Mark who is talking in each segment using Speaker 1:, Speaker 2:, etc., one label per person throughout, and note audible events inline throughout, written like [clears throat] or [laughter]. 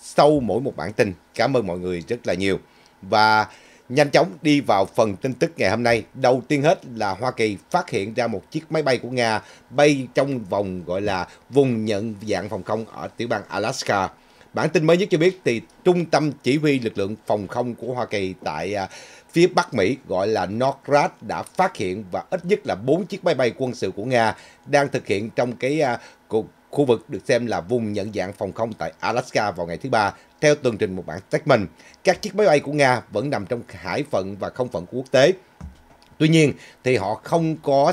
Speaker 1: sau mỗi một bản tin. Cảm ơn mọi người rất là nhiều. Và nhanh chóng đi vào phần tin tức ngày hôm nay. Đầu tiên hết là Hoa Kỳ phát hiện ra một chiếc máy bay của Nga bay trong vòng gọi là vùng nhận dạng phòng không ở tiểu bang Alaska. Bản tin mới nhất cho biết thì Trung tâm Chỉ huy Lực lượng Phòng không của Hoa Kỳ tại à, phía Bắc Mỹ gọi là NORAD đã phát hiện và ít nhất là 4 chiếc máy bay quân sự của Nga đang thực hiện trong cái à, cuộc khu vực được xem là vùng nhận dạng phòng không tại Alaska vào ngày thứ Ba, theo tường trình một bản statement. Các chiếc máy bay của Nga vẫn nằm trong hải phận và không phận của quốc tế. Tuy nhiên, thì họ không có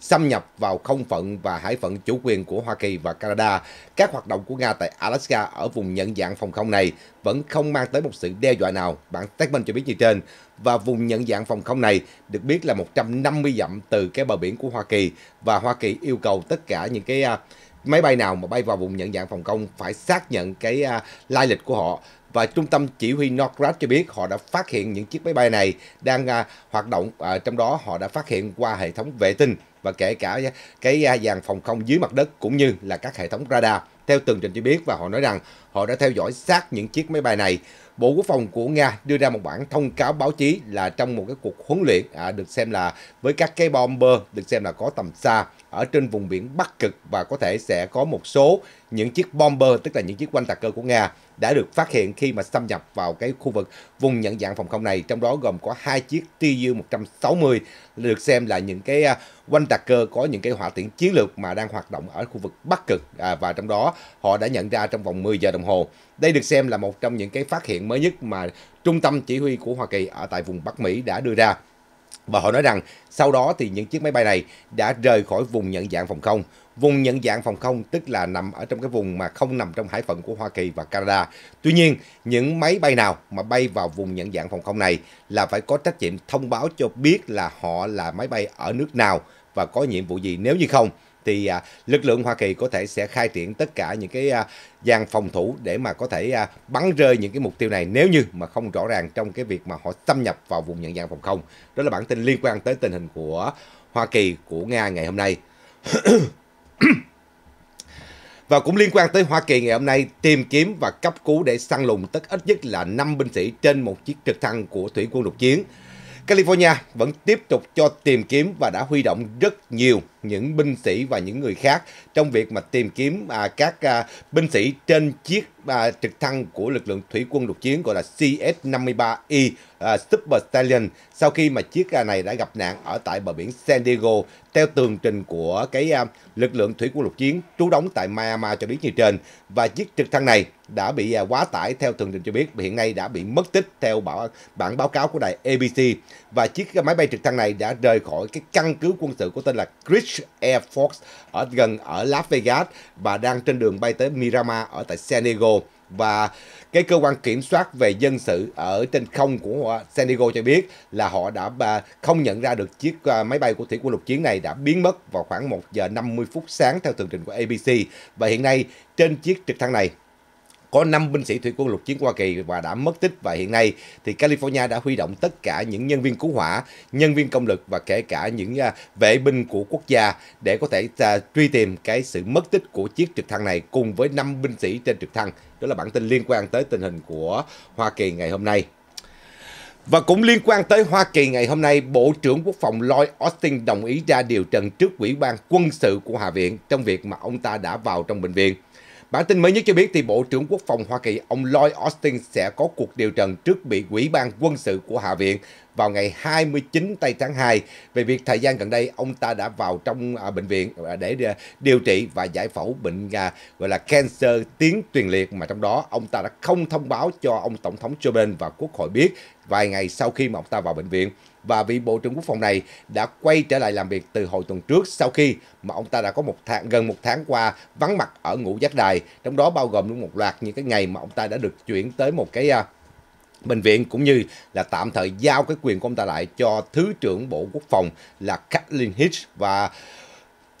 Speaker 1: xâm nhập vào không phận và hải phận chủ quyền của Hoa Kỳ và Canada. Các hoạt động của Nga tại Alaska ở vùng nhận dạng phòng không này vẫn không mang tới một sự đe dọa nào, bản statement cho biết như trên. Và vùng nhận dạng phòng không này được biết là 150 dặm từ cái bờ biển của Hoa Kỳ và Hoa Kỳ yêu cầu tất cả những cái à, máy bay nào mà bay vào vùng nhận dạng phòng không phải xác nhận cái uh, lai lịch của họ và trung tâm chỉ huy NORAD cho biết họ đã phát hiện những chiếc máy bay này đang à, hoạt động à, trong đó họ đã phát hiện qua hệ thống vệ tinh và kể cả cái à, dàn phòng không dưới mặt đất cũng như là các hệ thống radar theo tường trình cho biết và họ nói rằng họ đã theo dõi sát những chiếc máy bay này Bộ Quốc phòng của Nga đưa ra một bản thông cáo báo chí là trong một cái cuộc huấn luyện à, được xem là với các cái bomber được xem là có tầm xa ở trên vùng biển Bắc Cực và có thể sẽ có một số những chiếc bomber tức là những chiếc quanh tạc cơ của Nga đã được phát hiện khi mà xâm nhập vào cái khu vực vùng nhận dạng phòng không này trong đó gồm có hai chiếc Tu-160 được xem là những cái à, quanh tạc cơ có những cái hỏa tiễn chiến lược mà đang hoạt động ở khu vực Bắc Cực à, và trong đó họ đã nhận ra trong vòng 10 giờ đồng hồ. Đây được xem là một trong những cái phát hiện mới nhất mà trung tâm chỉ huy của Hoa Kỳ ở tại vùng Bắc Mỹ đã đưa ra. Và họ nói rằng sau đó thì những chiếc máy bay này đã rời khỏi vùng nhận dạng phòng không Vùng nhận dạng phòng không tức là nằm ở trong cái vùng mà không nằm trong hải phận của Hoa Kỳ và Canada. Tuy nhiên, những máy bay nào mà bay vào vùng nhận dạng phòng không này là phải có trách nhiệm thông báo cho biết là họ là máy bay ở nước nào và có nhiệm vụ gì nếu như không thì à, lực lượng Hoa Kỳ có thể sẽ khai triển tất cả những cái à, dàn phòng thủ để mà có thể à, bắn rơi những cái mục tiêu này nếu như mà không rõ ràng trong cái việc mà họ xâm nhập vào vùng nhận dạng phòng không. Đó là bản tin liên quan tới tình hình của Hoa Kỳ của Nga ngày hôm nay. [clears throat] Và cũng liên quan tới Hoa Kỳ ngày hôm nay tìm kiếm và cấp cứu để săn lùng tất ít nhất là 5 binh sĩ trên một chiếc trực thăng của thủy quân lục chiến. California vẫn tiếp tục cho tìm kiếm và đã huy động rất nhiều những binh sĩ và những người khác trong việc mà tìm kiếm à, các à, binh sĩ trên chiếc à, trực thăng của lực lượng thủy quân lục chiến gọi là CS-53E à, Super Stallion sau khi mà chiếc à, này đã gặp nạn ở tại bờ biển San Diego theo tường trình của cái à, lực lượng thủy quân lục chiến trú đóng tại Miami cho biết như trên và chiếc trực thăng này đã bị à, quá tải theo tường trình cho biết hiện nay đã bị mất tích theo bảo, bản báo cáo của đài ABC và chiếc máy bay trực thăng này đã rời khỏi cái căn cứ quân sự của tên là Chris Air Force ở gần ở Las Vegas và đang trên đường bay tới Miramar ở tại Senegal và cái cơ quan kiểm soát về dân sự ở trên không của Senegal cho biết là họ đã không nhận ra được chiếc à, máy bay của thủy quân lục chiến này đã biến mất vào khoảng 1 giờ 50 phút sáng theo tường trình của ABC và hiện nay trên chiếc trực thăng này có 5 binh sĩ thủy quân lục chiến Hoa Kỳ và đã mất tích và hiện nay thì California đã huy động tất cả những nhân viên cứu hỏa, nhân viên công lực và kể cả những à, vệ binh của quốc gia để có thể à, truy tìm cái sự mất tích của chiếc trực thăng này cùng với 5 binh sĩ trên trực thăng. Đó là bản tin liên quan tới tình hình của Hoa Kỳ ngày hôm nay. Và cũng liên quan tới Hoa Kỳ ngày hôm nay, Bộ trưởng Quốc phòng Lloyd Austin đồng ý ra điều trần trước Ủy ban quân sự của Hạ viện trong việc mà ông ta đã vào trong bệnh viện. Bản tin mới nhất cho biết thì Bộ trưởng Quốc phòng Hoa Kỳ ông Lloyd Austin sẽ có cuộc điều trần trước bị Ủy ban quân sự của Hạ viện vào ngày 29 tây tháng 2 về việc thời gian gần đây ông ta đã vào trong à, bệnh viện để à, điều trị và giải phẫu bệnh à, gọi là cancer tiến tuyền liệt mà trong đó ông ta đã không thông báo cho ông Tổng thống Joe Biden và Quốc hội biết vài ngày sau khi mà ông ta vào bệnh viện và vị Bộ trưởng Quốc phòng này đã quay trở lại làm việc từ hồi tuần trước sau khi mà ông ta đã có một tháng gần một tháng qua vắng mặt ở ngũ giác đài, trong đó bao gồm luôn một loạt những cái ngày mà ông ta đã được chuyển tới một cái à, bệnh viện cũng như là tạm thời giao cái quyền của ông ta lại cho Thứ trưởng Bộ Quốc phòng là Kathleen Hitch và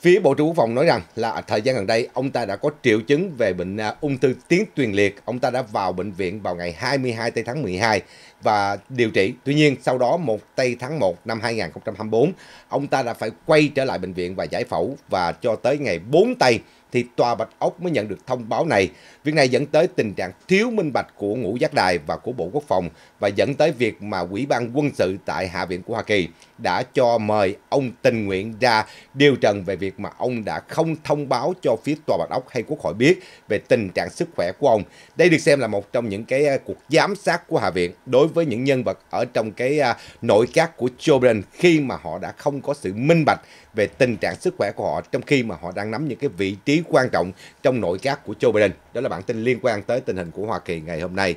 Speaker 1: Phía Bộ trưởng Quốc phòng nói rằng là thời gian gần đây ông ta đã có triệu chứng về bệnh à, ung thư tuyến tuyền liệt. Ông ta đã vào bệnh viện vào ngày 22 tây tháng 12 và điều trị. Tuy nhiên, sau đó một tây tháng 1 năm 2024, ông ta đã phải quay trở lại bệnh viện và giải phẫu và cho tới ngày 4 tây thì tòa Bạch Ốc mới nhận được thông báo này. Việc này dẫn tới tình trạng thiếu minh bạch của ngũ giác đài và của Bộ Quốc phòng và dẫn tới việc mà quỹ ban quân sự tại Hạ viện của Hoa Kỳ đã cho mời ông tình nguyện ra điều trần về việc mà ông đã không thông báo cho phía tòa Bạch Ốc hay Quốc hội biết về tình trạng sức khỏe của ông. Đây được xem là một trong những cái à, cuộc giám sát của Hạ viện đối đối với những nhân vật ở trong cái à, nội các của Joe Biden khi mà họ đã không có sự minh bạch về tình trạng sức khỏe của họ trong khi mà họ đang nắm những cái vị trí quan trọng trong nội các của Joe Biden. Đó là bản tin liên quan tới tình hình của Hoa Kỳ ngày hôm nay.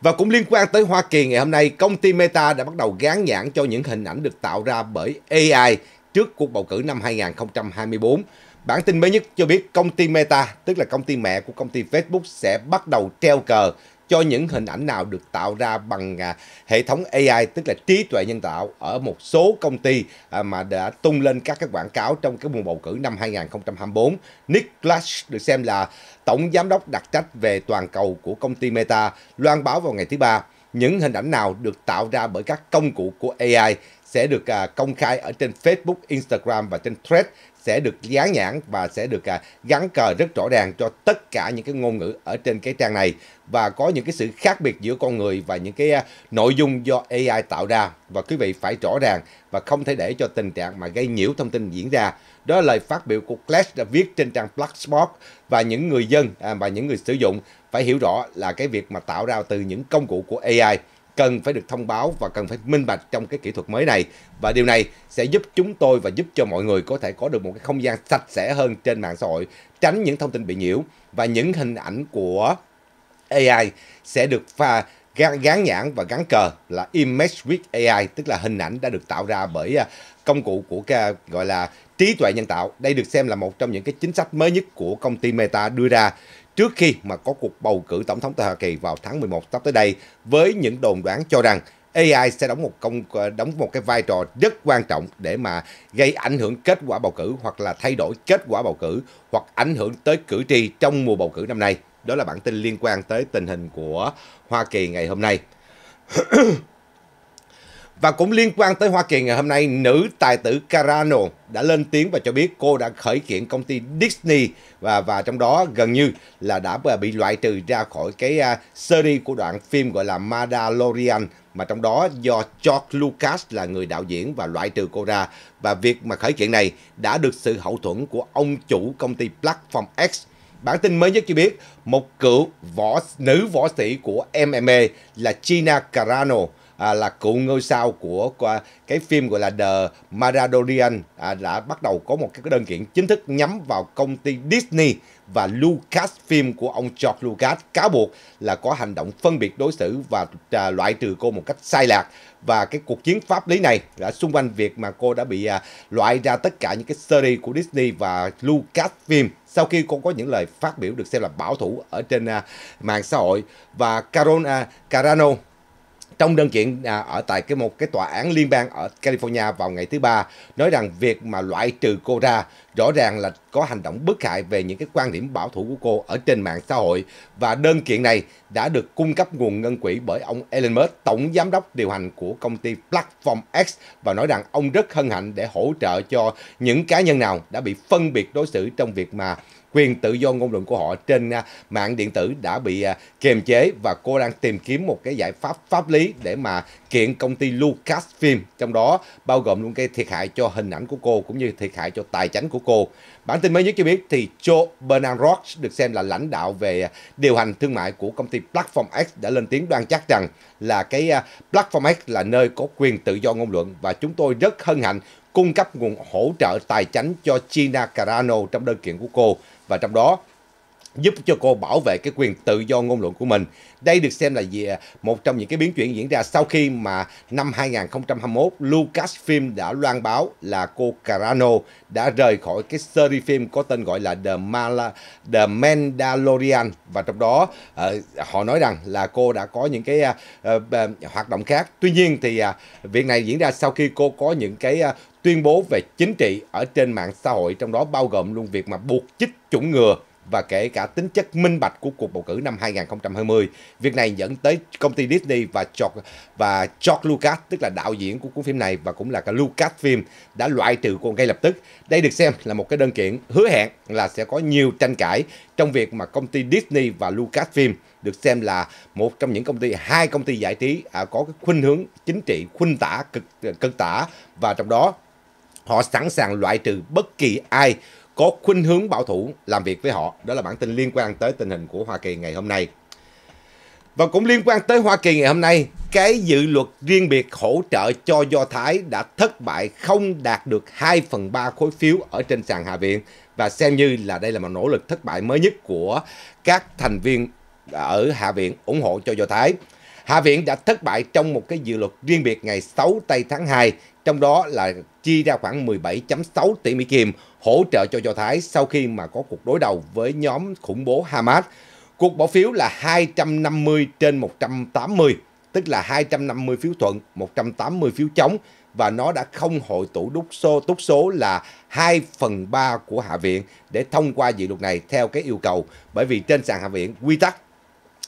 Speaker 1: Và cũng liên quan tới Hoa Kỳ ngày hôm nay, công ty Meta đã bắt đầu gán nhãn cho những hình ảnh được tạo ra bởi AI trước cuộc bầu cử năm 2024. Bản tin mới nhất cho biết công ty Meta, tức là công ty mẹ của công ty Facebook sẽ bắt đầu treo cờ cho những hình ảnh nào được tạo ra bằng à, hệ thống AI tức là trí tuệ nhân tạo ở một số công ty à, mà đã tung lên các cái quảng cáo trong cái mùa bầu cử năm 2024. Nick Lash được xem là tổng giám đốc đặc trách về toàn cầu của công ty Meta loan báo vào ngày thứ ba những hình ảnh nào được tạo ra bởi các công cụ của AI sẽ được à, công khai ở trên Facebook, Instagram và trên thread sẽ được dán nhãn và sẽ được à, gắn cờ rất rõ ràng cho tất cả những cái ngôn ngữ ở trên cái trang này và có những cái sự khác biệt giữa con người và những cái à, nội dung do AI tạo ra và quý vị phải rõ ràng và không thể để cho tình trạng mà gây nhiễu thông tin diễn ra. Đó là lời phát biểu của Clash đã viết trên trang Blackspot và những người dân à, và những người sử dụng phải hiểu rõ là cái việc mà tạo ra từ những công cụ của AI cần phải được thông báo và cần phải minh bạch trong cái kỹ thuật mới này và điều này sẽ giúp chúng tôi và giúp cho mọi người có thể có được một cái không gian sạch sẽ hơn trên mạng xã hội tránh những thông tin bị nhiễu và những hình ảnh của AI sẽ được pha gán, nhãn và gắn cờ là image with AI tức là hình ảnh đã được tạo ra bởi à, công cụ của cái gọi là trí tuệ nhân tạo. Đây được xem là một trong những cái chính sách mới nhất của công ty Meta đưa ra trước khi mà có cuộc bầu cử tổng thống tại Hoa Kỳ vào tháng 11 sắp tới đây với những đồn đoán cho rằng AI sẽ đóng một công đóng một cái vai trò rất quan trọng để mà gây ảnh hưởng kết quả bầu cử hoặc là thay đổi kết quả bầu cử hoặc ảnh hưởng tới cử tri trong mùa bầu cử năm nay. Đó là bản tin liên quan tới tình hình của Hoa Kỳ ngày hôm nay. Và cũng liên quan tới Hoa Kỳ ngày hôm nay, nữ tài tử Carano đã lên tiếng và cho biết cô đã khởi kiện công ty Disney và và trong đó gần như là đã bị loại trừ ra khỏi cái uh, series của đoạn phim gọi là Mandalorian mà trong đó do George Lucas là người đạo diễn và loại trừ cô ra và việc mà khởi kiện này đã được sự hậu thuẫn của ông chủ công ty Platform X Bản tin mới nhất cho biết một cựu võ nữ võ sĩ của MMA là Gina Carano à, là cựu ngôi sao của, của cái phim gọi là The Maradorian à, đã bắt đầu có một cái đơn kiện chính thức nhắm vào công ty Disney và Lucasfilm của ông George Lucas cáo buộc là có hành động phân biệt đối xử và à, loại trừ cô một cách sai lạc và cái cuộc chiến pháp lý này đã xung quanh việc mà cô đã bị à, loại ra tất cả những cái series của Disney và Lucasfilm sau khi cô có những lời phát biểu được xem là bảo thủ ở trên à, mạng xã hội và Carona à, Carano trong đơn kiện à, ở tại cái một cái tòa án liên bang ở California vào ngày thứ ba nói rằng việc mà loại trừ cô ra rõ ràng là có hành động bất hại về những cái quan điểm bảo thủ của cô ở trên mạng xã hội và đơn kiện này đã được cung cấp nguồn ngân quỹ bởi ông Elon Musk, tổng giám đốc điều hành của công ty Platform X và nói rằng ông rất hân hạnh để hỗ trợ cho những cá nhân nào đã bị phân biệt đối xử trong việc mà quyền tự do ngôn luận của họ trên à, mạng điện tử đã bị à, kiềm chế và cô đang tìm kiếm một cái giải pháp pháp lý để mà kiện công ty Lucasfilm, trong đó bao gồm luôn cái thiệt hại cho hình ảnh của cô cũng như thiệt hại cho tài chính của cô. Bản tin mới nhất cho biết thì Joe Bernard Rock được xem là lãnh đạo về à, điều hành thương mại của công ty Platform X đã lên tiếng đoan chắc rằng là cái Platform X là nơi có quyền tự do ngôn luận và chúng tôi rất hân hạnh cung cấp nguồn hỗ trợ tài chính cho Gina Carano trong đơn kiện của cô và trong đó giúp cho cô bảo vệ cái quyền tự do ngôn luận của mình. Đây được xem là gì một trong những cái biến chuyển diễn ra sau khi mà năm 2021 Lucasfilm đã loan báo là cô Carano đã rời khỏi cái series phim có tên gọi là The, Mala, The Mandalorian và trong đó uh, họ nói rằng là cô đã có những cái uh, uh, hoạt động khác. Tuy nhiên thì uh, việc này diễn ra sau khi cô có những cái uh, tuyên bố về chính trị ở trên mạng xã hội, trong đó bao gồm luôn việc mà buộc chích chủng ngừa và kể cả tính chất minh bạch của cuộc bầu cử năm 2020. Việc này dẫn tới công ty Disney và George, và George Lucas, tức là đạo diễn của cuốn phim này và cũng là cả phim đã loại trừ cô ngay lập tức. Đây được xem là một cái đơn kiện hứa hẹn là sẽ có nhiều tranh cãi trong việc mà công ty Disney và Lucas phim được xem là một trong những công ty hai công ty giải trí à, có cái khuynh hướng chính trị khuynh tả cực cực tả và trong đó Họ sẵn sàng loại trừ bất kỳ ai có khuynh hướng bảo thủ làm việc với họ. Đó là bản tin liên quan tới tình hình của Hoa Kỳ ngày hôm nay. Và cũng liên quan tới Hoa Kỳ ngày hôm nay, cái dự luật riêng biệt hỗ trợ cho Do Thái đã thất bại không đạt được 2 phần 3 khối phiếu ở trên sàn Hạ viện và xem như là đây là một nỗ lực thất bại mới nhất của các thành viên ở Hạ viện ủng hộ cho Do Thái. Hạ viện đã thất bại trong một cái dự luật riêng biệt ngày 6 tây tháng 2 trong đó là chi ra khoảng 17.6 tỷ Mỹ Kim hỗ trợ cho Do Thái sau khi mà có cuộc đối đầu với nhóm khủng bố Hamas. Cuộc bỏ phiếu là 250 trên 180, tức là 250 phiếu thuận, 180 phiếu chống và nó đã không hội tụ đúc số túc số là 2 phần 3 của Hạ viện để thông qua dự luật này theo cái yêu cầu. Bởi vì trên sàn Hạ viện quy tắc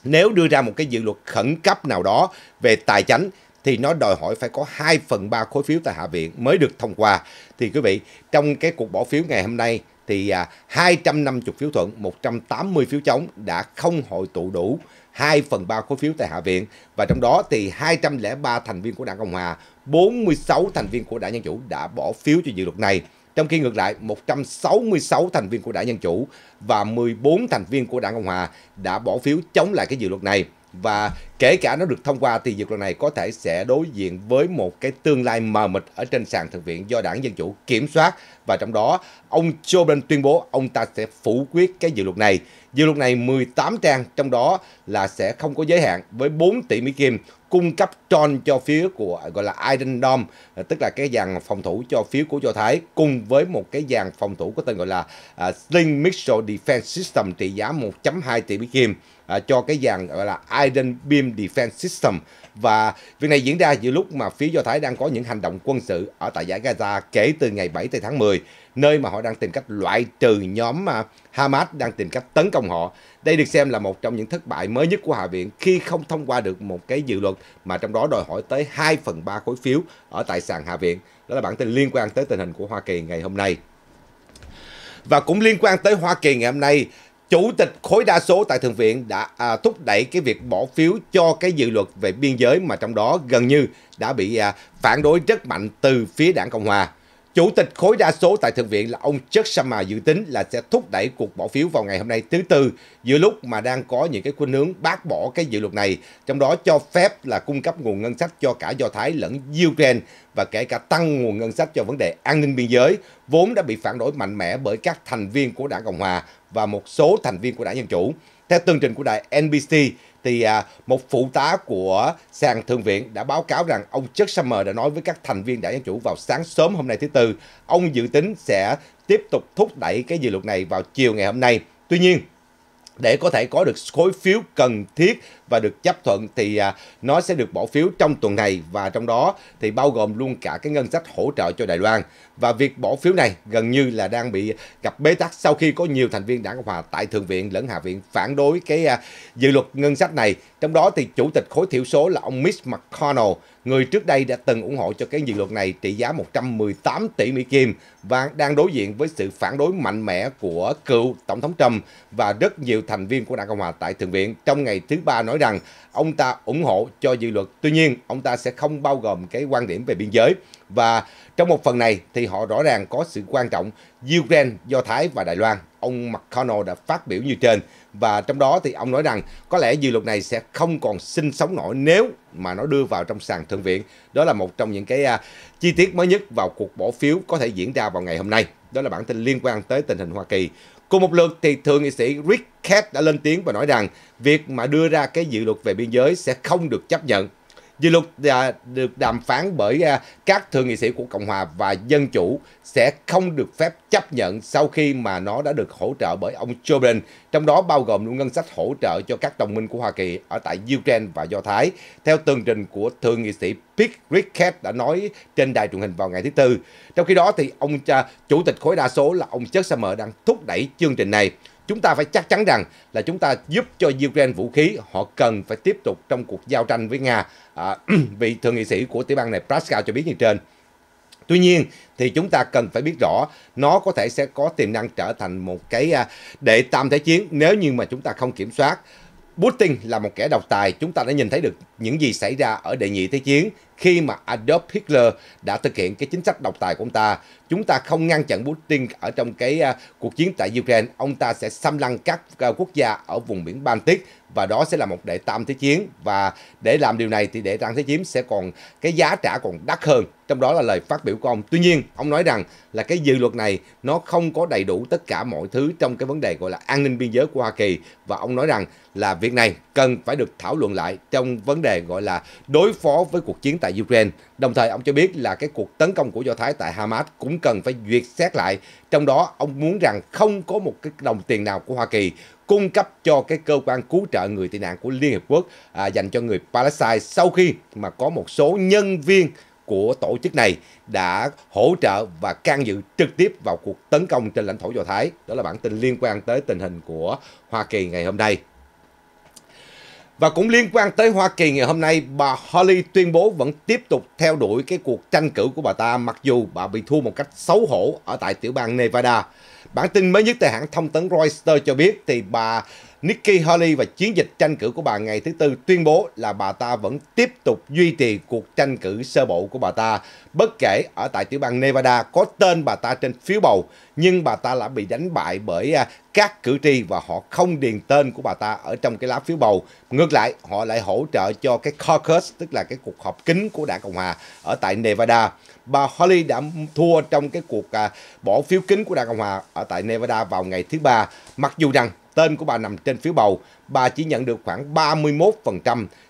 Speaker 1: nếu đưa ra một cái dự luật khẩn cấp nào đó về tài chính thì nó đòi hỏi phải có 2 phần 3 khối phiếu tại Hạ viện mới được thông qua. Thì quý vị, trong cái cuộc bỏ phiếu ngày hôm nay thì 250 à, phiếu thuận, 180 phiếu chống đã không hội tụ đủ 2 phần 3 khối phiếu tại Hạ viện và trong đó thì 203 thành viên của Đảng Cộng Hòa, 46 thành viên của Đảng Dân Chủ đã bỏ phiếu cho dự luật này. Trong khi ngược lại, 166 thành viên của Đảng Dân Chủ và 14 thành viên của Đảng Cộng Hòa đã bỏ phiếu chống lại cái dự luật này và kể cả nó được thông qua thì dự luật này có thể sẽ đối diện với một cái tương lai mờ mịt ở trên sàn thượng viện do đảng Dân Chủ kiểm soát và trong đó ông Joe Biden tuyên bố ông ta sẽ phủ quyết cái dự luật này. Dự luật này 18 trang trong đó là sẽ không có giới hạn với 4 tỷ Mỹ Kim cung cấp tròn cho phía của gọi là Iron Dome tức là cái dàn phòng thủ cho phía của Do Thái cùng với một cái dàn phòng thủ có tên gọi là uh, Sling Missile Defense System trị giá 1.2 tỷ Mỹ Kim uh, cho cái dàn gọi là Iron Beam Defense System và việc này diễn ra giữa lúc mà phía Do Thái đang có những hành động quân sự ở tại giải Gaza kể từ ngày 7 tháng 10, nơi mà họ đang tìm cách loại trừ nhóm à, Hamas đang tìm cách tấn công họ. Đây được xem là một trong những thất bại mới nhất của Hạ viện khi không thông qua được một cái dự luật mà trong đó đòi hỏi tới 2 phần 3 khối phiếu ở tại sàn Hạ viện. Đó là bản tin liên quan tới tình hình của Hoa Kỳ ngày hôm nay. Và cũng liên quan tới Hoa Kỳ ngày hôm nay, Chủ tịch khối đa số tại Thượng viện đã à, thúc đẩy cái việc bỏ phiếu cho cái dự luật về biên giới mà trong đó gần như đã bị à, phản đối rất mạnh từ phía đảng Cộng Hòa. Chủ tịch khối đa số tại Thượng viện là ông Chuck Schumer dự tính là sẽ thúc đẩy cuộc bỏ phiếu vào ngày hôm nay thứ Tư giữa lúc mà đang có những cái khuynh hướng bác bỏ cái dự luật này, trong đó cho phép là cung cấp nguồn ngân sách cho cả Do Thái lẫn Ukraine và kể cả tăng nguồn ngân sách cho vấn đề an ninh biên giới, vốn đã bị phản đối mạnh mẽ bởi các thành viên của đảng Cộng Hòa và một số thành viên của đảng Dân Chủ. Theo tường trình của đài NBC, thì à, một phụ tá của sàn thượng viện đã báo cáo rằng ông Chuck Schumer đã nói với các thành viên đảng Dân Chủ vào sáng sớm hôm nay thứ Tư, ông dự tính sẽ tiếp tục thúc đẩy cái dự luật này vào chiều ngày hôm nay. Tuy nhiên, để có thể có được khối phiếu cần thiết và được chấp thuận thì à, nó sẽ được bỏ phiếu trong tuần này và trong đó thì bao gồm luôn cả cái ngân sách hỗ trợ cho Đài Loan. Và việc bỏ phiếu này gần như là đang bị gặp bế tắc sau khi có nhiều thành viên Đảng Cộng Hòa tại Thượng viện lẫn Hạ viện phản đối cái à, dự luật ngân sách này. Trong đó thì Chủ tịch khối thiểu số là ông Mitch McConnell, người trước đây đã từng ủng hộ cho cái dự luật này trị giá 118 tỷ Mỹ Kim và đang đối diện với sự phản đối mạnh mẽ của cựu Tổng thống Trump và rất nhiều thành viên của Đảng Cộng Hòa tại Thượng viện trong ngày thứ Ba nói rằng ông ta ủng hộ cho dự luật. Tuy nhiên, ông ta sẽ không bao gồm cái quan điểm về biên giới. Và trong một phần này thì họ rõ ràng có sự quan trọng Ukraine, Do Thái và Đài Loan. Ông McConnell đã phát biểu như trên và trong đó thì ông nói rằng có lẽ dự luật này sẽ không còn sinh sống nổi nếu mà nó đưa vào trong sàn thượng viện. Đó là một trong những cái uh, chi tiết mới nhất vào cuộc bỏ phiếu có thể diễn ra vào ngày hôm nay. Đó là bản tin liên quan tới tình hình Hoa Kỳ. Cùng một lượt thì thượng nghị sĩ Rick Kett đã lên tiếng và nói rằng việc mà đưa ra cái dự luật về biên giới sẽ không được chấp nhận Dự luật được đàm phán bởi à, các thượng nghị sĩ của Cộng hòa và Dân chủ sẽ không được phép chấp nhận sau khi mà nó đã được hỗ trợ bởi ông Joe Biden, trong đó bao gồm luôn ngân sách hỗ trợ cho các đồng minh của Hoa Kỳ ở tại Ukraine và Do Thái. Theo tường trình của thượng nghị sĩ Pete Rickett đã nói trên đài truyền hình vào ngày thứ Tư. Trong khi đó thì ông à, chủ tịch khối đa số là ông Chuck Schumer đang thúc đẩy chương trình này chúng ta phải chắc chắn rằng là chúng ta giúp cho Ukraine vũ khí họ cần phải tiếp tục trong cuộc giao tranh với Nga à, [clears throat] vị thượng nghị sĩ của tiểu bang này Pascal cho biết như trên Tuy nhiên thì chúng ta cần phải biết rõ nó có thể sẽ có tiềm năng trở thành một cái à, đệ tam thế chiến nếu như mà chúng ta không kiểm soát Putin là một kẻ độc tài, chúng ta đã nhìn thấy được những gì xảy ra ở đệ nhị thế chiến khi mà Adolf Hitler đã thực hiện cái chính sách độc tài của ông ta. Chúng ta không ngăn chặn Putin ở trong cái à, cuộc chiến tại Ukraine, ông ta sẽ xâm lăng các à, quốc gia ở vùng biển Baltic và đó sẽ là một đệ tam thế chiến và để làm điều này thì đệ tam thế chiến sẽ còn cái giá trả còn đắt hơn trong đó là lời phát biểu của ông tuy nhiên ông nói rằng là cái dự luật này nó không có đầy đủ tất cả mọi thứ trong cái vấn đề gọi là an ninh biên giới của Hoa Kỳ và ông nói rằng là việc này cần phải được thảo luận lại trong vấn đề gọi là đối phó với cuộc chiến tại Ukraine đồng thời ông cho biết là cái cuộc tấn công của Do Thái tại Hamas cũng cần phải duyệt xét lại trong đó ông muốn rằng không có một cái đồng tiền nào của Hoa Kỳ cung cấp cho cái cơ quan cứu trợ người tị nạn của Liên Hiệp Quốc à, dành cho người Palestine sau khi mà có một số nhân viên của tổ chức này đã hỗ trợ và can dự trực tiếp vào cuộc tấn công trên lãnh thổ Do Thái. Đó là bản tin liên quan tới tình hình của Hoa Kỳ ngày hôm nay. Và cũng liên quan tới Hoa Kỳ ngày hôm nay, bà Holly tuyên bố vẫn tiếp tục theo đuổi cái cuộc tranh cử của bà ta mặc dù bà bị thua một cách xấu hổ ở tại tiểu bang Nevada. Bản tin mới nhất tại hãng thông tấn Reuters cho biết thì bà Nikki Haley và chiến dịch tranh cử của bà ngày thứ Tư tuyên bố là bà ta vẫn tiếp tục duy trì cuộc tranh cử sơ bộ của bà ta, bất kể ở tại tiểu bang Nevada có tên bà ta trên phiếu bầu, nhưng bà ta đã bị đánh bại bởi à, các cử tri và họ không điền tên của bà ta ở trong cái lá phiếu bầu. Ngược lại, họ lại hỗ trợ cho cái caucus, tức là cái cuộc họp kín của đảng Cộng Hòa ở tại Nevada. Bà Haley đã thua trong cái cuộc à, bỏ phiếu kín của đảng Cộng Hòa ở tại Nevada vào ngày thứ ba, mặc dù rằng tên của bà nằm trên phiếu bầu, bà chỉ nhận được khoảng 31%,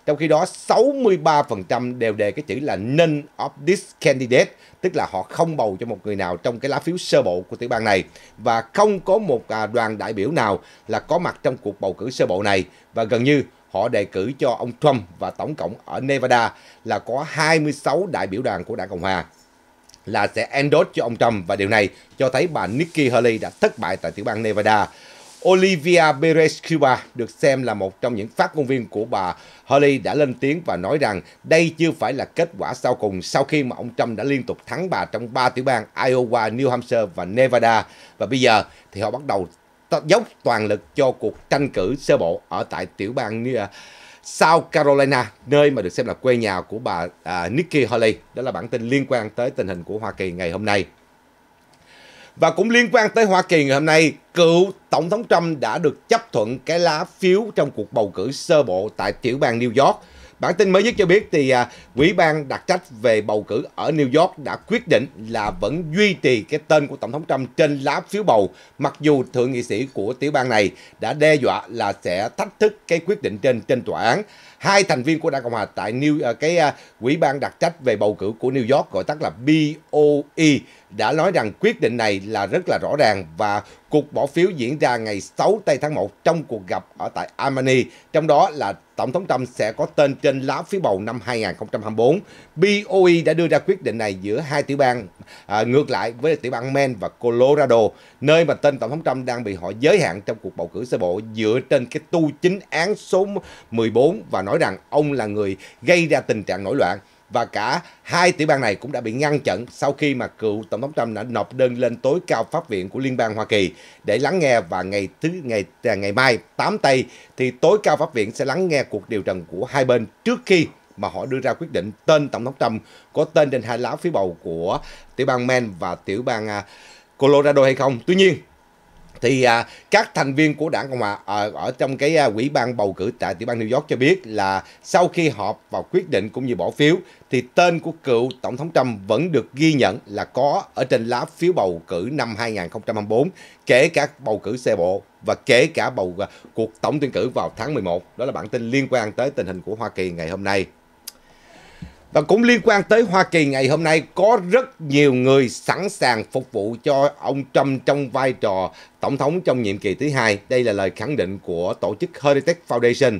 Speaker 1: trong khi đó 63% đều đề cái chữ là none of this candidate, tức là họ không bầu cho một người nào trong cái lá phiếu sơ bộ của tiểu bang này và không có một à, đoàn đại biểu nào là có mặt trong cuộc bầu cử sơ bộ này và gần như họ đề cử cho ông Trump và tổng cộng ở Nevada là có 26 đại biểu đoàn của đảng Cộng hòa là sẽ endorse cho ông Trump và điều này cho thấy bà Nikki Haley đã thất bại tại tiểu bang Nevada. Olivia Perez Cuba được xem là một trong những phát ngôn viên của bà Haley đã lên tiếng và nói rằng đây chưa phải là kết quả sau cùng sau khi mà ông Trump đã liên tục thắng bà trong ba tiểu bang Iowa, New Hampshire và Nevada. Và bây giờ thì họ bắt đầu dốc toàn lực cho cuộc tranh cử sơ bộ ở tại tiểu bang New à, South Carolina, nơi mà được xem là quê nhà của bà à, Nikki Haley. Đó là bản tin liên quan tới tình hình của Hoa Kỳ ngày hôm nay. Và cũng liên quan tới Hoa Kỳ ngày hôm nay, cựu Tổng thống Trump đã được chấp thuận cái lá phiếu trong cuộc bầu cử sơ bộ tại tiểu bang New York. Bản tin mới nhất cho biết thì à, quỹ ban đặc trách về bầu cử ở New York đã quyết định là vẫn duy trì cái tên của Tổng thống Trump trên lá phiếu bầu mặc dù thượng nghị sĩ của tiểu bang này đã đe dọa là sẽ thách thức cái quyết định trên trên tòa án hai thành viên của Đảng Cộng hòa tại New à, cái ủy à, ban đặc trách về bầu cử của New York gọi tắt là BOE đã nói rằng quyết định này là rất là rõ ràng và cuộc bỏ phiếu diễn ra ngày 6 tây tháng 1 trong cuộc gặp ở tại Armenia, trong đó là Tổng thống Trump sẽ có tên trên lá phiếu bầu năm 2024. BOE đã đưa ra quyết định này giữa hai tiểu bang à, ngược lại với tiểu bang Maine và Colorado, nơi mà tên Tổng thống Trump đang bị họ giới hạn trong cuộc bầu cử sơ bộ dựa trên cái tu chính án số 14 và nói rằng ông là người gây ra tình trạng nổi loạn và cả hai tiểu bang này cũng đã bị ngăn chặn sau khi mà cựu tổng thống Trump đã nộp đơn lên tối cao pháp viện của liên bang Hoa Kỳ để lắng nghe và ngày thứ ngày à, ngày mai 8 tây thì tối cao pháp viện sẽ lắng nghe cuộc điều trần của hai bên trước khi mà họ đưa ra quyết định tên Tổng thống Trump có tên trên hai lá phiếu bầu của tiểu bang Maine và tiểu bang à, Colorado hay không. Tuy nhiên, thì à, các thành viên của đảng cộng hòa ở, à, ở trong cái à, ủy ban bầu cử tại tiểu bang New York cho biết là sau khi họp và quyết định cũng như bỏ phiếu thì tên của cựu tổng thống Trump vẫn được ghi nhận là có ở trên lá phiếu bầu cử năm 2024 kể cả bầu cử xe bộ và kể cả bầu à, cuộc tổng tuyển cử vào tháng 11 đó là bản tin liên quan tới tình hình của Hoa Kỳ ngày hôm nay và cũng liên quan tới Hoa Kỳ ngày hôm nay có rất nhiều người sẵn sàng phục vụ cho ông Trump trong vai trò tổng thống trong nhiệm kỳ thứ hai. Đây là lời khẳng định của tổ chức Heritage Foundation.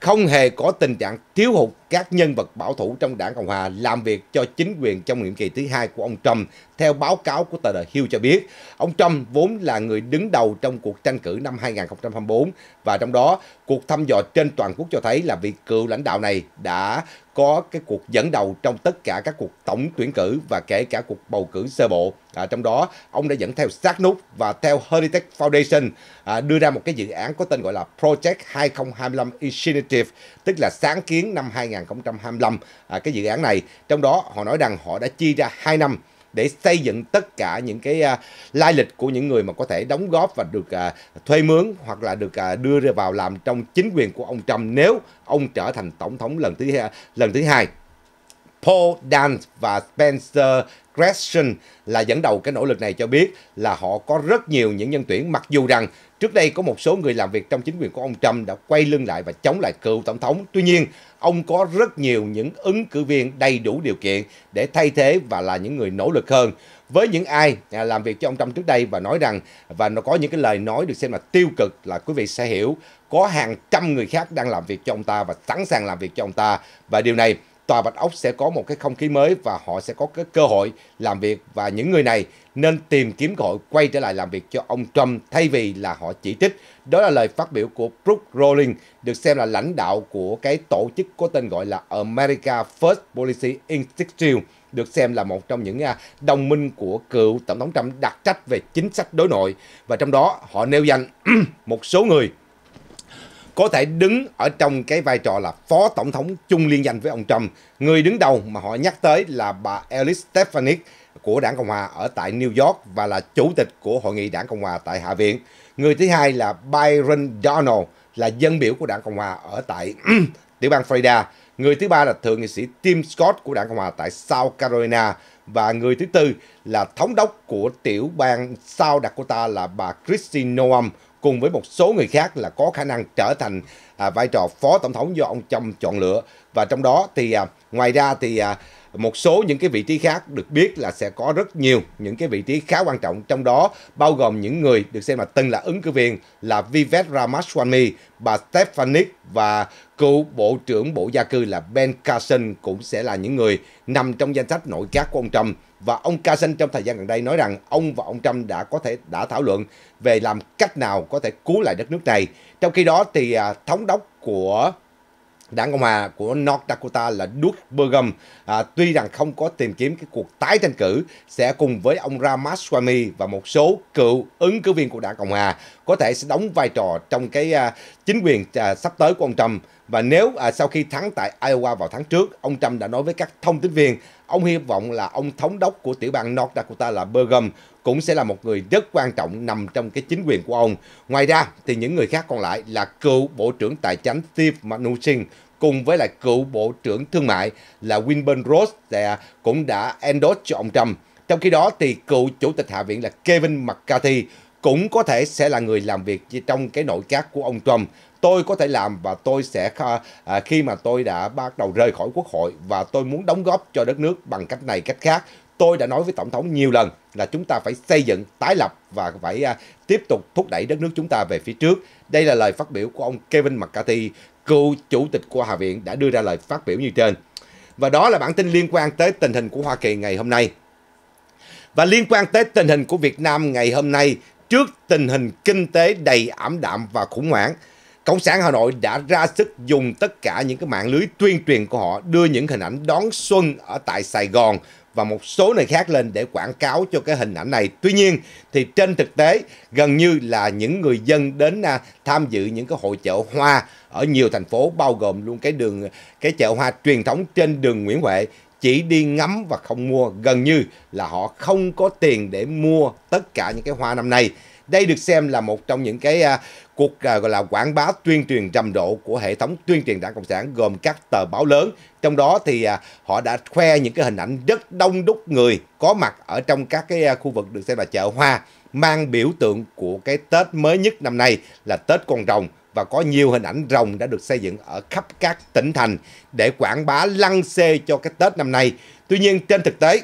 Speaker 1: Không hề có tình trạng thiếu hụt các nhân vật bảo thủ trong đảng Cộng Hòa làm việc cho chính quyền trong nhiệm kỳ thứ hai của ông Trump theo báo cáo của tờ The Hill cho biết, ông Trump vốn là người đứng đầu trong cuộc tranh cử năm 2024 và trong đó cuộc thăm dò trên toàn quốc cho thấy là vị cựu lãnh đạo này đã có cái cuộc dẫn đầu trong tất cả các cuộc tổng tuyển cử và kể cả cuộc bầu cử sơ bộ. À, trong đó, ông đã dẫn theo sát nút và theo Heritage Foundation à, đưa ra một cái dự án có tên gọi là Project 2025 Initiative, tức là sáng kiến năm 2025. À, cái dự án này, trong đó họ nói rằng họ đã chi ra 2 năm để xây dựng tất cả những cái uh, lai lịch của những người mà có thể đóng góp và được uh, thuê mướn hoặc là được uh, đưa ra vào làm trong chính quyền của ông Trump nếu ông trở thành tổng thống lần thứ lần thứ hai. Paul Dan và Spencer Gresham là dẫn đầu cái nỗ lực này cho biết là họ có rất nhiều những nhân tuyển mặc dù rằng Trước đây có một số người làm việc trong chính quyền của ông Trump đã quay lưng lại và chống lại cựu tổng thống. Tuy nhiên, ông có rất nhiều những ứng cử viên đầy đủ điều kiện để thay thế và là những người nỗ lực hơn. Với những ai à, làm việc cho ông Trump trước đây và nói rằng và nó có những cái lời nói được xem là tiêu cực là quý vị sẽ hiểu có hàng trăm người khác đang làm việc cho ông ta và sẵn sàng làm việc cho ông ta và điều này Tòa Bạch Ốc sẽ có một cái không khí mới và họ sẽ có cái cơ hội làm việc và những người này nên tìm kiếm cơ hội quay trở lại làm việc cho ông Trump thay vì là họ chỉ trích. Đó là lời phát biểu của Brooke Rowling, được xem là lãnh đạo của cái tổ chức có tên gọi là America First Policy Institute, được xem là một trong những à, đồng minh của cựu Tổng thống Trump đặc trách về chính sách đối nội. Và trong đó họ nêu danh [clears throat] một số người có thể đứng ở trong cái vai trò là phó tổng thống chung liên danh với ông Trump. Người đứng đầu mà họ nhắc tới là bà Alice Stefanik của đảng Cộng Hòa ở tại New York và là chủ tịch của hội nghị đảng Cộng Hòa tại Hạ viện. Người thứ hai là Byron Donald là dân biểu của đảng Cộng Hòa ở tại [clears throat] tiểu bang Florida. Người thứ ba là thượng nghị sĩ Tim Scott của đảng Cộng Hòa tại South Carolina và người thứ tư là thống đốc của tiểu bang South Dakota là bà Christine Noam cùng với một số người khác là có khả năng trở thành à, vai trò phó tổng thống do ông Trump chọn lựa và trong đó thì à, ngoài ra thì à, một số những cái vị trí khác được biết là sẽ có rất nhiều những cái vị trí khá quan trọng trong đó bao gồm những người được xem là từng là ứng cử viên là Vivek Ramaswamy, bà Stephanie và cựu Bộ trưởng Bộ Gia cư là Ben Carson cũng sẽ là những người nằm trong danh sách nội các của ông Trump và ông Carson trong thời gian gần đây nói rằng ông và ông Trump đã có thể đã thảo luận về làm cách nào có thể cứu lại đất nước này. Trong khi đó thì à, thống đốc của Đảng Cộng Hòa của North Dakota là Doug Burgum à, tuy rằng không có tìm kiếm cái cuộc tái tranh cử sẽ cùng với ông Ramaswamy và một số cựu ứng cử viên của Đảng Cộng Hòa có thể sẽ đóng vai trò trong cái à, chính quyền à, sắp tới của ông Trump và nếu à, sau khi thắng tại Iowa vào tháng trước ông Trump đã nói với các thông tin viên Ông hy vọng là ông thống đốc của tiểu bang North Dakota là Burgum cũng sẽ là một người rất quan trọng nằm trong cái chính quyền của ông. Ngoài ra thì những người khác còn lại là cựu Bộ trưởng Tài chính Steve Mnuchin cùng với lại cựu Bộ trưởng Thương mại là Wilbur Ross cũng đã endorse cho ông Trump. Trong khi đó thì cựu Chủ tịch Hạ viện là Kevin McCarthy cũng có thể sẽ là người làm việc trong cái nội các của ông Trump tôi có thể làm và tôi sẽ à, khi mà tôi đã bắt đầu rời khỏi quốc hội và tôi muốn đóng góp cho đất nước bằng cách này cách khác tôi đã nói với tổng thống nhiều lần là chúng ta phải xây dựng tái lập và phải à, tiếp tục thúc đẩy đất nước chúng ta về phía trước đây là lời phát biểu của ông Kevin McCarthy cựu chủ tịch của Hạ viện đã đưa ra lời phát biểu như trên và đó là bản tin liên quan tới tình hình của Hoa Kỳ ngày hôm nay và liên quan tới tình hình của Việt Nam ngày hôm nay trước tình hình kinh tế đầy ảm đạm và khủng hoảng Cộng sản Hà Nội đã ra sức dùng tất cả những cái mạng lưới tuyên truyền của họ đưa những hình ảnh đón xuân ở tại Sài Gòn và một số nơi khác lên để quảng cáo cho cái hình ảnh này. Tuy nhiên thì trên thực tế gần như là những người dân đến à, tham dự những cái hội chợ hoa ở nhiều thành phố bao gồm luôn cái đường cái chợ hoa truyền thống trên đường Nguyễn Huệ chỉ đi ngắm và không mua gần như là họ không có tiền để mua tất cả những cái hoa năm nay đây được xem là một trong những cái uh, cuộc uh, gọi là quảng bá tuyên truyền trầm độ của hệ thống tuyên truyền Đảng Cộng sản gồm các tờ báo lớn. Trong đó thì uh, họ đã khoe những cái hình ảnh rất đông đúc người có mặt ở trong các cái uh, khu vực được xem là chợ hoa mang biểu tượng của cái Tết mới nhất năm nay là Tết con rồng và có nhiều hình ảnh rồng đã được xây dựng ở khắp các tỉnh thành để quảng bá lăng xê cho cái Tết năm nay. Tuy nhiên trên thực tế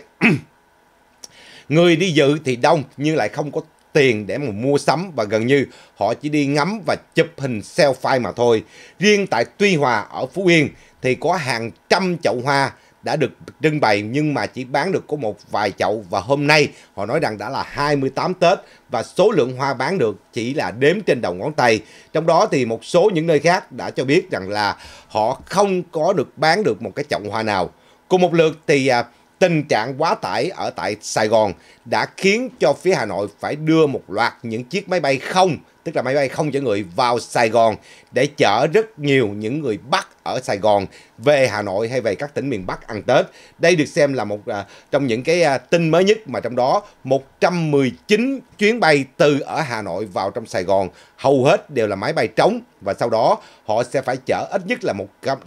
Speaker 1: [clears throat] người đi dự thì đông nhưng lại không có tiền để mà mua sắm và gần như họ chỉ đi ngắm và chụp hình selfie mà thôi. Riêng tại Tuy Hòa ở Phú Yên thì có hàng trăm chậu hoa đã được trưng bày nhưng mà chỉ bán được có một vài chậu và hôm nay họ nói rằng đã là 28 Tết và số lượng hoa bán được chỉ là đếm trên đầu ngón tay. Trong đó thì một số những nơi khác đã cho biết rằng là họ không có được bán được một cái chậu hoa nào. Cùng một lượt thì à, tình trạng quá tải ở tại Sài Gòn đã khiến cho phía Hà Nội phải đưa một loạt những chiếc máy bay không tức là máy bay không chở người vào Sài Gòn để chở rất nhiều những người Bắc ở Sài Gòn về Hà Nội hay về các tỉnh miền Bắc ăn Tết. Đây được xem là một à, trong những cái à, tin mới nhất mà trong đó 119 chuyến bay từ ở Hà Nội vào trong Sài Gòn hầu hết đều là máy bay trống và sau đó họ sẽ phải chở ít nhất là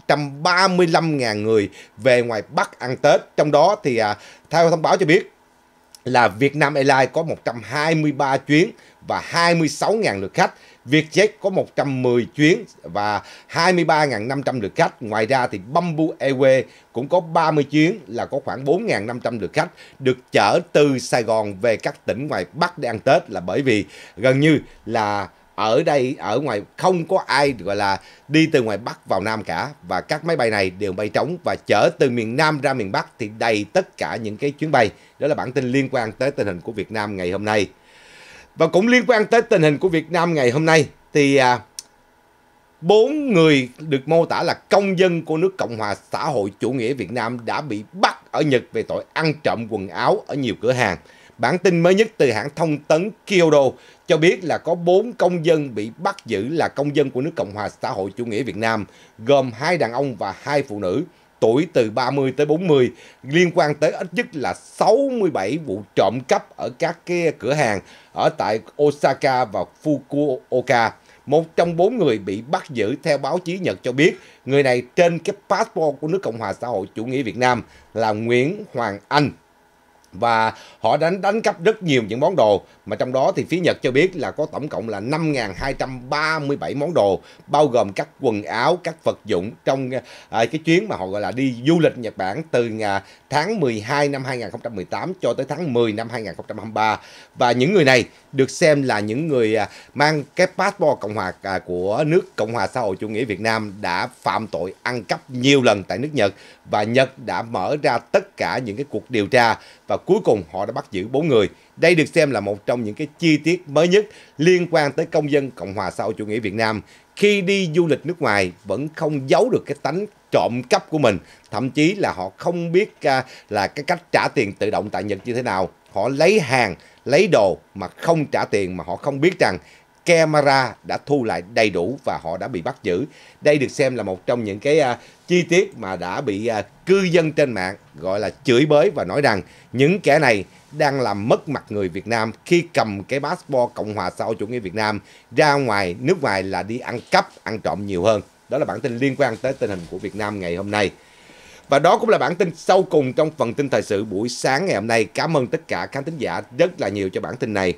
Speaker 1: 135.000 người về ngoài Bắc ăn Tết. Trong đó thì à, theo thông báo cho biết là Vietnam Airlines có 123 chuyến và 26.000 lượt khách. Vietjet có 110 chuyến và 23.500 lượt khách. Ngoài ra thì Bamboo Airways cũng có 30 chuyến là có khoảng 4.500 lượt khách được chở từ Sài Gòn về các tỉnh ngoài Bắc để ăn Tết là bởi vì gần như là ở đây ở ngoài không có ai gọi là đi từ ngoài Bắc vào Nam cả và các máy bay này đều bay trống và chở từ miền Nam ra miền Bắc thì đầy tất cả những cái chuyến bay. Đó là bản tin liên quan tới tình hình của Việt Nam ngày hôm nay. Và cũng liên quan tới tình hình của Việt Nam ngày hôm nay thì à, bốn người được mô tả là công dân của nước Cộng hòa xã hội chủ nghĩa Việt Nam đã bị bắt ở Nhật về tội ăn trộm quần áo ở nhiều cửa hàng. Bản tin mới nhất từ hãng thông tấn Kyodo cho biết là có 4 công dân bị bắt giữ là công dân của nước Cộng hòa xã hội chủ nghĩa Việt Nam, gồm hai đàn ông và hai phụ nữ tuổi từ 30 tới 40 liên quan tới ít nhất là 67 vụ trộm cắp ở các cái cửa hàng ở tại Osaka và Fukuoka. Một trong bốn người bị bắt giữ theo báo chí Nhật cho biết, người này trên cái passport của nước Cộng hòa xã hội chủ nghĩa Việt Nam là Nguyễn Hoàng Anh và họ đánh đánh cắp rất nhiều những món đồ mà trong đó thì phía Nhật cho biết là có tổng cộng là 5.237 món đồ bao gồm các quần áo, các vật dụng trong à, cái chuyến mà họ gọi là đi du lịch Nhật Bản từ à, tháng 12 năm 2018 cho tới tháng 10 năm 2023 và những người này được xem là những người à, mang cái passport Cộng hòa à, của nước Cộng hòa xã hội chủ nghĩa Việt Nam đã phạm tội ăn cắp nhiều lần tại nước Nhật và Nhật đã mở ra tất cả những cái cuộc điều tra và cuối cùng họ đã bắt giữ bốn người. Đây được xem là một trong những cái chi tiết mới nhất liên quan tới công dân Cộng hòa xã hội chủ nghĩa Việt Nam khi đi du lịch nước ngoài vẫn không giấu được cái tánh trộm cắp của mình thậm chí là họ không biết à, là cái cách trả tiền tự động tại Nhật như thế nào họ lấy hàng lấy đồ mà không trả tiền mà họ không biết rằng camera đã thu lại đầy đủ và họ đã bị bắt giữ. Đây được xem là một trong những cái à, chi tiết mà đã bị à, cư dân trên mạng gọi là chửi bới và nói rằng những kẻ này đang làm mất mặt người Việt Nam khi cầm cái passport Cộng hòa xã hội chủ nghĩa Việt Nam ra ngoài nước ngoài là đi ăn cắp, ăn trộm nhiều hơn. Đó là bản tin liên quan tới tình hình của Việt Nam ngày hôm nay. Và đó cũng là bản tin sâu cùng trong phần tin thời sự buổi sáng ngày hôm nay. Cảm ơn tất cả khán thính giả rất là nhiều cho bản tin này.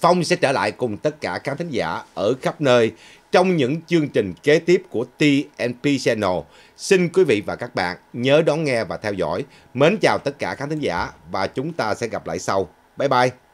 Speaker 1: Phong sẽ trở lại cùng tất cả khán thính giả ở khắp nơi trong những chương trình kế tiếp của TNP Channel. Xin quý vị và các bạn nhớ đón nghe và theo dõi. Mến chào tất cả khán thính giả và chúng ta sẽ gặp lại sau. Bye bye!